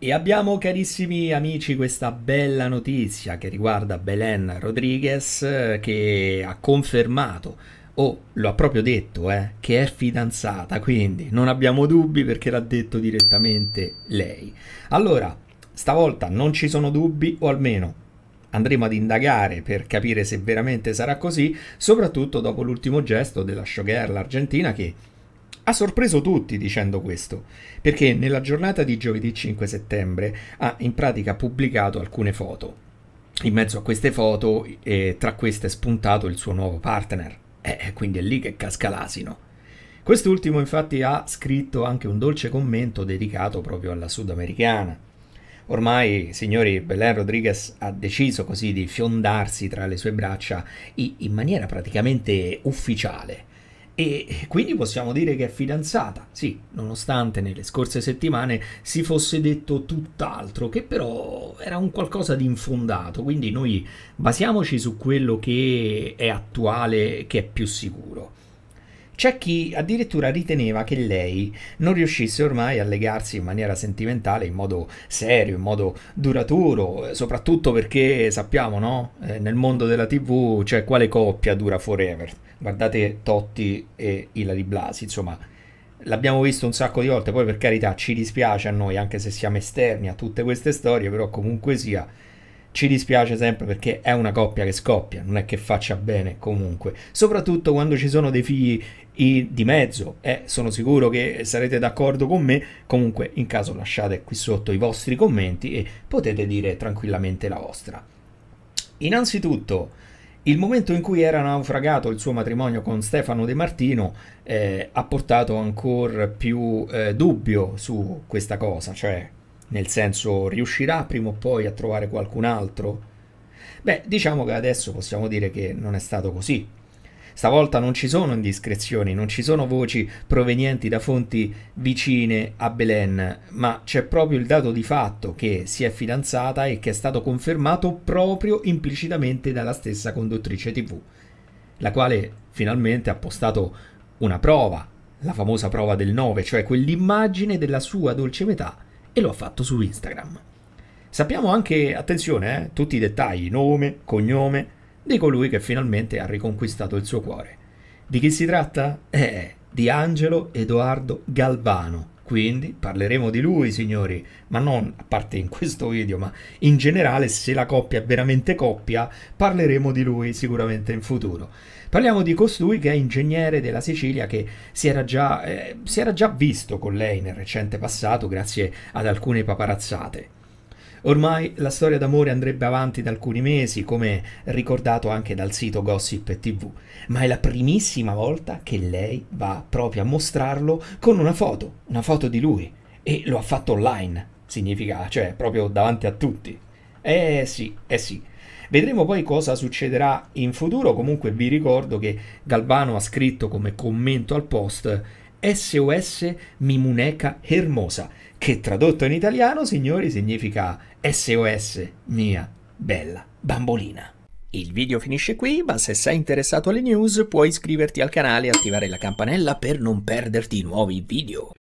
E abbiamo carissimi amici questa bella notizia che riguarda Belen Rodriguez eh, che ha confermato o oh, lo ha proprio detto eh, che è fidanzata, quindi non abbiamo dubbi perché l'ha detto direttamente lei. Allora, stavolta non ci sono dubbi o almeno andremo ad indagare per capire se veramente sarà così, soprattutto dopo l'ultimo gesto della showgirl argentina che ha sorpreso tutti dicendo questo, perché nella giornata di giovedì 5 settembre ha in pratica pubblicato alcune foto. In mezzo a queste foto, eh, tra queste è spuntato il suo nuovo partner. Eh, eh, quindi è lì che casca l'asino. Quest'ultimo infatti ha scritto anche un dolce commento dedicato proprio alla sudamericana. Ormai, signori, Belen Rodriguez ha deciso così di fiondarsi tra le sue braccia in maniera praticamente ufficiale e quindi possiamo dire che è fidanzata, sì, nonostante nelle scorse settimane si fosse detto tutt'altro, che però era un qualcosa di infondato, quindi noi basiamoci su quello che è attuale, che è più sicuro. C'è chi addirittura riteneva che lei non riuscisse ormai a legarsi in maniera sentimentale, in modo serio, in modo duraturo, soprattutto perché sappiamo, no? Eh, nel mondo della TV c'è cioè, quale coppia dura forever. Guardate Totti e Hilary Blasi, insomma, l'abbiamo visto un sacco di volte, poi per carità ci dispiace a noi, anche se siamo esterni a tutte queste storie, però comunque sia ci dispiace sempre perché è una coppia che scoppia, non è che faccia bene comunque, soprattutto quando ci sono dei figli di mezzo eh, sono sicuro che sarete d'accordo con me, comunque in caso lasciate qui sotto i vostri commenti e potete dire tranquillamente la vostra. Innanzitutto, il momento in cui era naufragato il suo matrimonio con Stefano De Martino eh, ha portato ancora più eh, dubbio su questa cosa, cioè nel senso, riuscirà prima o poi a trovare qualcun altro? Beh, diciamo che adesso possiamo dire che non è stato così. Stavolta non ci sono indiscrezioni, non ci sono voci provenienti da fonti vicine a Belen, ma c'è proprio il dato di fatto che si è fidanzata e che è stato confermato proprio implicitamente dalla stessa conduttrice TV, la quale finalmente ha postato una prova, la famosa prova del 9, cioè quell'immagine della sua dolce metà e lo ha fatto su Instagram. Sappiamo anche, attenzione, eh, tutti i dettagli, nome, cognome, di colui che finalmente ha riconquistato il suo cuore. Di chi si tratta? Eh, di Angelo Edoardo Galvano, quindi parleremo di lui, signori, ma non a parte in questo video, ma in generale se la coppia è veramente coppia, parleremo di lui sicuramente in futuro. Parliamo di costui che è ingegnere della Sicilia che si era già, eh, si era già visto con lei nel recente passato grazie ad alcune paparazzate. Ormai la storia d'amore andrebbe avanti da alcuni mesi, come ricordato anche dal sito Gossip TV, ma è la primissima volta che lei va proprio a mostrarlo con una foto, una foto di lui, e lo ha fatto online, significa, cioè proprio davanti a tutti. Eh sì, eh sì. Vedremo poi cosa succederà in futuro, comunque vi ricordo che Galvano ha scritto come commento al post SOS Mimuneca Hermosa, che tradotto in italiano, signori, significa SOS mia bella bambolina. Il video finisce qui, ma se sei interessato alle news puoi iscriverti al canale e attivare la campanella per non perderti nuovi video.